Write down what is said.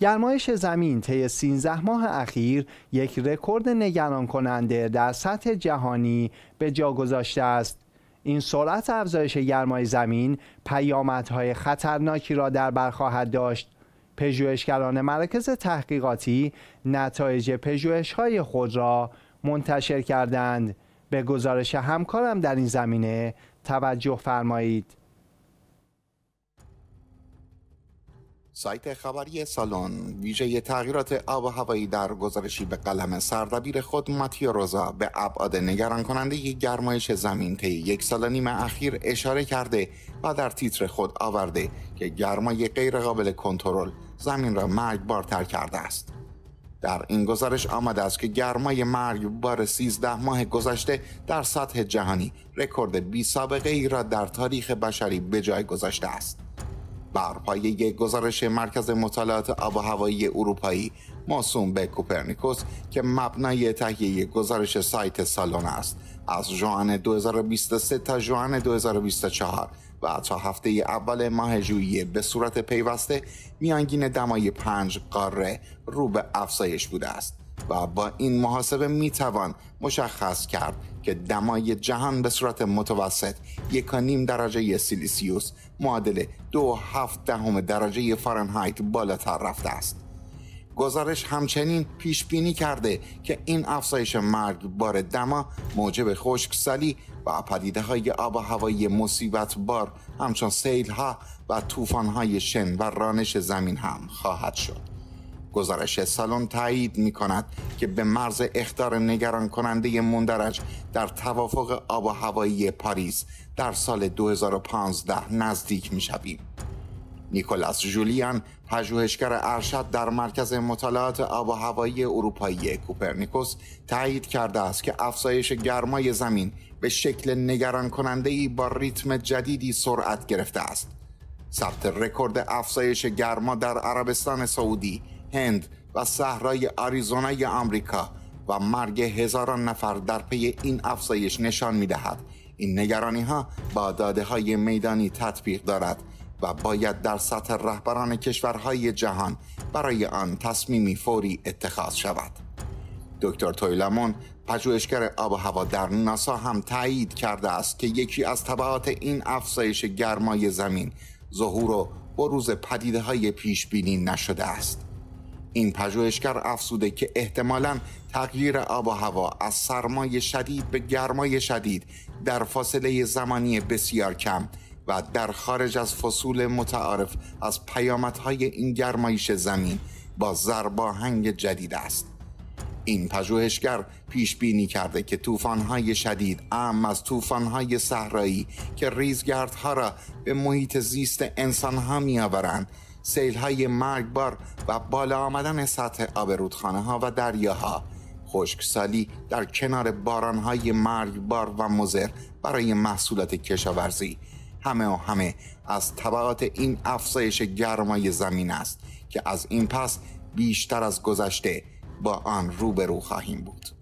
گرمایش زمین طی 13 ماه اخیر یک رکورد نگران کننده در سطح جهانی به جا گذاشته است. این سرعت افزایش گرمای زمین پیامدهای خطرناکی را در بر خواهد داشت. پژوهشگران مرکز تحقیقاتی نتایج های خود را منتشر کردند. به گزارش همکارم در این زمینه توجه فرمایید. سایت خبری سالن ویژه تغییرات آب و هوایی در گزارشی به قلم سردبیر خود ماتیو روزا به ابعاد نگران کننده گرمایش زمین طی یک سال و نیم اخیر اشاره کرده و در تیتر خود آورده که گرمای غیرقابل کنترل زمین را مرگبارتر کرده است در این گزارش آمده است که گرمای مرگ بار 13 ماه گذشته در سطح جهانی رکورد بی سابقه ای را در تاریخ بشری به جای گذاشته است بر پایه گزارش مرکز مطالعات آب و هوایی اروپایی موسوم به کوپرنیکوس که مبنای تهیه گزارش سایت سالن است از جوان 2023 تا جوان 2024 و تا هفته اول ماه ژوئیه به صورت پیوسته میانگین دمای پنج قاره رو به افزایش بوده است و با این محاسبه می توان مشخص کرد که دمای جهان به صورت متوسط یکانیم درجه سیلیسیوس معادل دو هفت دهم درجه فارنهایت بالاتر رفته است. گزارش همچنین پیش بینی کرده که این افزایش بار دما موجب خشکسالی و پدیده های آب و هوایی مصیبت بار همچون سیل ها و طوفان های شن و رانش زمین هم خواهد شد. گزارش سالن تایید می کند که به مرز اختار نگران کننده مندرج در توافق آب و هوایی پاریس در سال 2015 نزدیک می شویم. نیکولاس جولیان پژوهشگر ارشد در مرکز مطالعات آب و هوایی اروپایی کوپرنیکوس تایید کرده است که افزایش گرمای زمین به شکل نگران کننده ای با ریتم جدیدی سرعت گرفته است. ثبت رکورد افزایش گرما در عربستان سعودی هند و صحرای آریزونای آمریکا و مرگ هزاران نفر در پی این افزایش نشان می دهد. این نگرانی ها با داده های میدانی تطبیق دارد و باید در سطح رهبران کشورهای جهان برای آن تصمیمی فوری اتخاذ شود. دکتر تویلمون پژوهشگر آب و هوا در ناسا هم تایید کرده است که یکی از طبعات این افزایش گرمای زمین ظهور و بروز پدیده های پیش بینی نشده است. این پژوهشگر افسوده که احتمالا تغییر آب و هوا از سرمای شدید به گرمای شدید در فاصله زمانی بسیار کم و در خارج از فصول متعارف از پیامدهای این گرمایش زمین با زرباهنگ جدید است این پژوهشگر پیش بینی کرده که های شدید اهم از های صحرایی که ریزگردها را به محیط زیست انسان‌ها می‌آورند سیل های مرگبار و بالا آمدن سطح آب رودخانه ها و دریاها خشکسالی در کنار باران های مرگبار و مزر برای محصولات کشاورزی همه و همه از طبعات این افزایش گرمای زمین است که از این پس بیشتر از گذشته با آن روبرو خواهیم بود